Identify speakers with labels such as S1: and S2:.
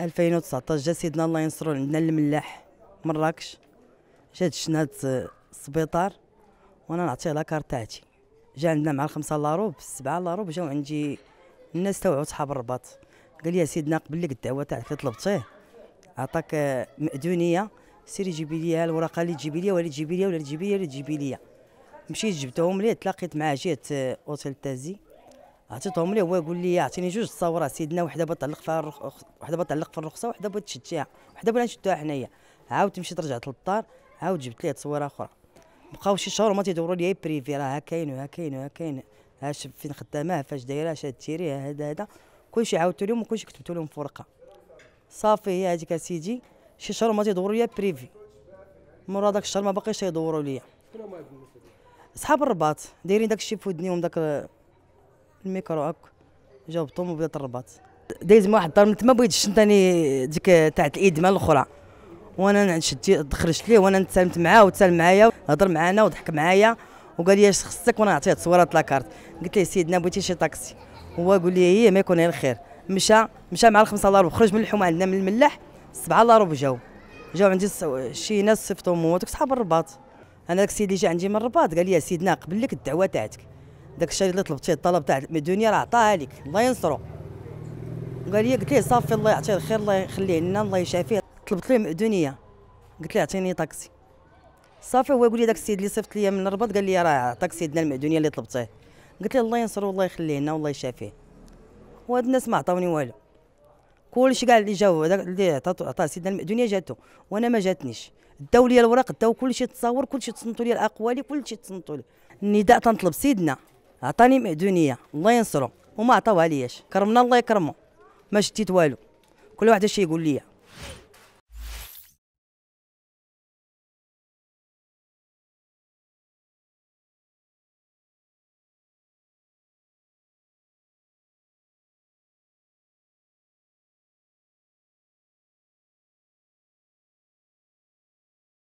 S1: 2019 جا سيدنا الله ينصرو عندنا الملاح مراكش جات شنات السبيطار آه، وانا نعطيه لاكار تاعتي جا عندنا مع الخمسه لاروب السبعه لاروب جاو عندي الناس تاوعوا صحاب الرباط قال يا سيدنا قبل لك الدعوه تاعك اللي طلبتيه عطاك آه، مأذونيه سيري جيبي ليا الوراقه اللي تجيبي ليا ولا تجيبي ليا ولا تجيبي ليا ولا تجيبي ليا مشيت جبتهم ليه تلاقيت معاه جهه آه، اوتيل تازي عطيتهم ليه هو يقول لي اعطيني جوج تصاورات سيدنا وحده بتعلق فيها الرخصه وحده بتعلق في الرخصه وحده بتشد فيها وحده بلا نشدوها حنايا عاود مشيت رجعت للدار عاود جبت ليه تصويره اخرى بقاو شي شهور ما تيدوروا لي بريفي راه ها كاين وها كاين وها كاين هاش فين خدامه فاش دايره اش تيري هذا هذا كلشي عاودت لهم وكلشي كتبت لهم في ورقه صافي هي هذيك اسيدي شي شهور ما تيدوروا لي بريفي مورا هذاك الشهر ما باقيش تيدوروا لي صحاب الرباط دايرين داك الشيء في ودنيهم داك الميكرو هاك جاوبتهم وبدات الرباط دايز واحد الدار من بغيت بغيتش نتاني ديك تاعت الايد مال الاخرى وانا شدي خرجت ليه وانا نتسالمت معاه وتسال معايا هضر معانا وضحك معايا وقال لي اش خصك وانا عطيت صورات لاكارت قلت له سيدنا بغيتي شي طاكسي هو قال لي هي إيه، ما يكون غير الخير مشى مشى مع الخمسه دارو خرج من الحومه عندنا من الملاح سبعه دارو جاو جاو عندي شي ناس صيفطهم موتك صحاب الرباط انا داك السيد اللي جا عندي من الرباط قال لي سيدنا قبل لك الدعوه تاعتك داك الشيء اللي طلبتيه الطلب تاع الدنيا راه عطاها لك الله ينصرو قال لي قلت ليه صافي الله يعطيه الخير الله يخليه لنا الله يشافيه طلبت ليه الدنيا قلت ليه عطيني طاكسي صافي هو يقول لي داك السيد اللي صيفط لي من الرباط قال لي راه عطاك سيدنا المأذونيه اللي طلبتيه قلت ليه الله ينصرو الله يخليه لنا والله يشافيه وهاد الناس ما عطاوني والو كلشي كاع اللي جاو داك اللي عطاه سيدنا المأذونيه جاتو وانا ما جاتنيش داو لي الوراق داو كلشي تصاور كلشي تصنتوا لي الاقوال كلشي تصنتوا لي النداء تنطلب سيدنا عطاني معدونية الله ينصرو وما عطاوها ليش كرمنا الله يكرمو ما شتيت والو كل واحد اش يقول ليا